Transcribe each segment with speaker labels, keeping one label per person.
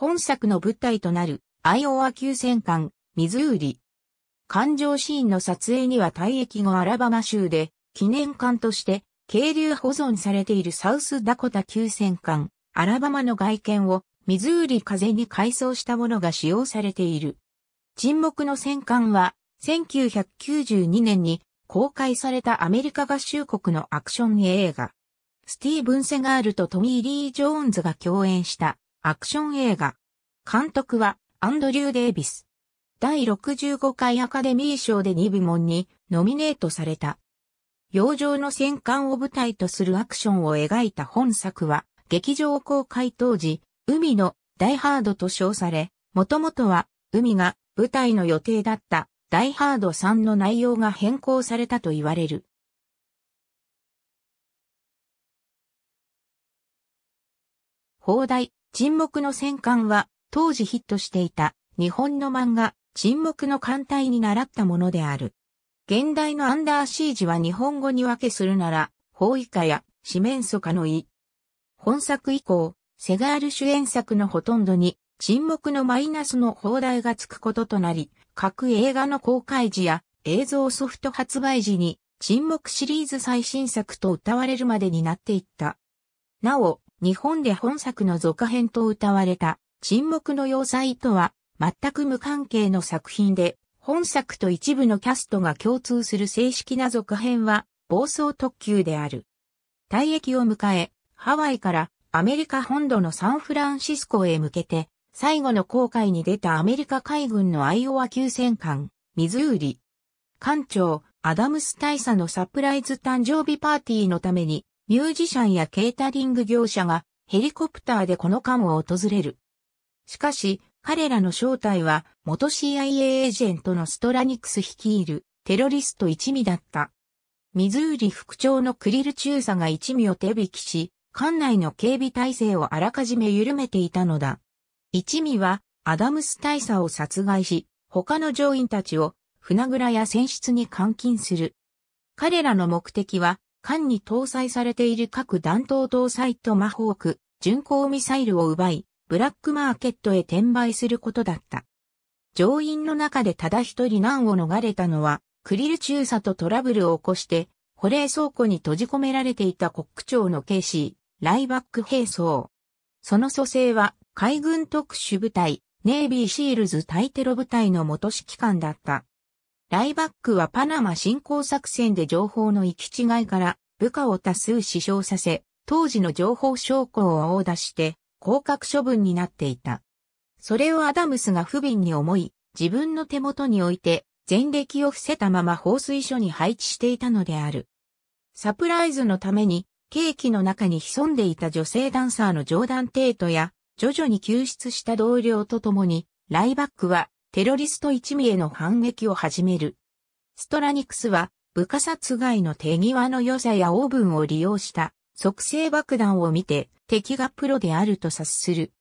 Speaker 1: 本作の舞台となる、アイオワ急戦艦、ミズーリ。艦上シーンの撮影には退役後アラバマ州で、記念艦として、渓流保存されているサウスダコタ急戦艦、アラバマの外見を、ミズーリ風に改装したものが使用されている。沈黙の戦艦は、1992年に公開されたアメリカ合衆国のアクション映画。スティーブン・セガールとトミー・リー・ジョーンズが共演したアクション映画。監督はアンドリュー・デイビス。第65回アカデミー賞で2部門にノミネートされた。洋上の戦艦を舞台とするアクションを描いた本作は、劇場公開当時、海のダイハードと称され、もともとは海が舞台の予定だったダイハード3の内容が変更されたと言われる。放題、沈黙の戦艦は当時ヒットしていた日本の漫画沈黙の艦隊に習ったものである。現代のアンダーシージは日本語に分けするなら、法以下や四面楚歌の意。本作以降、セガール主演作のほとんどに沈黙のマイナスの放題がつくこととなり、各映画の公開時や映像ソフト発売時に沈黙シリーズ最新作と歌われるまでになっていった。なお、日本で本作の続編と歌われた沈黙の要塞とは全く無関係の作品で、本作と一部のキャストが共通する正式な続編は暴走特急である。退役を迎え、ハワイからアメリカ本土のサンフランシスコへ向けて、最後の航海に出たアメリカ海軍のアイオワ急戦艦、ミズーリ。艦長、アダムス大佐のサプライズ誕生日パーティーのために、ミュージシャンやケータリング業者がヘリコプターでこの館を訪れる。しかし、彼らの正体は元 CIA エージェントのストラニクス率いるテロリスト一味だった。ミズーリ副長のクリル中佐が一味を手引きし、艦内の警備体制をあらかじめ緩めていたのだ。一味はアダムス大佐を殺害し、他の乗員たちを船倉や船室に監禁する。彼らの目的は艦に搭載されている各弾頭搭載とマホーク、巡航ミサイルを奪い、ブラックマーケットへ転売することだった。乗員の中でただ一人難を逃れたのは、クリル中佐とトラブルを起こして、保冷倉庫に閉じ込められていた国区長のケーシー、ライバック兵装。その蘇生は、海軍特殊部隊、ネイビーシールズ対テロ部隊の元指揮官だった。ライバックはパナマ侵攻作戦で情報の行き違いから部下を多数死傷させ、当時の情報証拠を殴出して降格処分になっていた。それをアダムスが不憫に思い、自分の手元に置いて前歴を伏せたまま放水所に配置していたのである。サプライズのためにケーキの中に潜んでいた女性ダンサーのジョーダン・テートや、徐々に救出した同僚と共に、ライバックはテロリスト一味への反撃を始める。ストラニクスは、部下殺害の手際の良さやオーブンを利用した即性爆弾を見て敵がプロであると察する。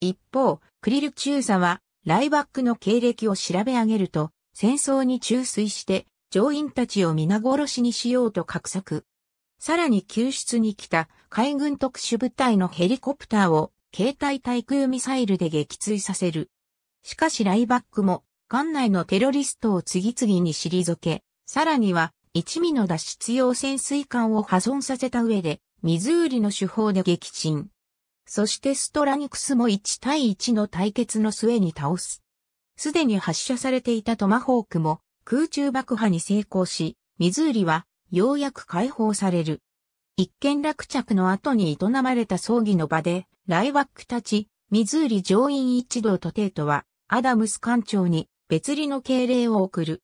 Speaker 1: 一方、クリル中佐はライバックの経歴を調べ上げると戦争に注水して乗員たちを皆殺しにしようと画策。さらに救出に来た海軍特殊部隊のヘリコプターを携帯対空ミサイルで撃墜させる。しかしライバックも、館内のテロリストを次々に退け、さらには、一味の脱出用潜水艦を破損させた上で、ミズーリの手法で撃沈。そしてストラニクスも1対1の対決の末に倒す。すでに発射されていたトマホークも空中爆破に成功し、ミズーリはようやく解放される。一見落着の後に営まれた葬儀の場で、ライバックたち、ミズーリ上院一同と帝都はアダムス艦長に別離の敬礼を送る。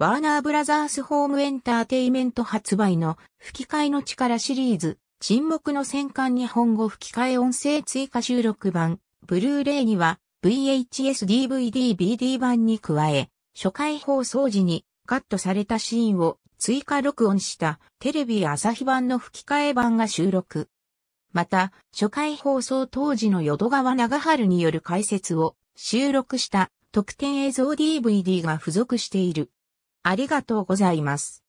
Speaker 1: ワーナーブラザースホームエンターテイメント発売の吹き替えの力シリーズ、沈黙の戦艦日本語吹き替え音声追加収録版、ブルーレイには VHS DVD BD 版に加え、初回放送時にカットされたシーンを追加録音したテレビ朝日版の吹き替え版が収録。また、初回放送当時の淀川長春による解説を収録した特典映像 DVD が付属している。ありがとうございます。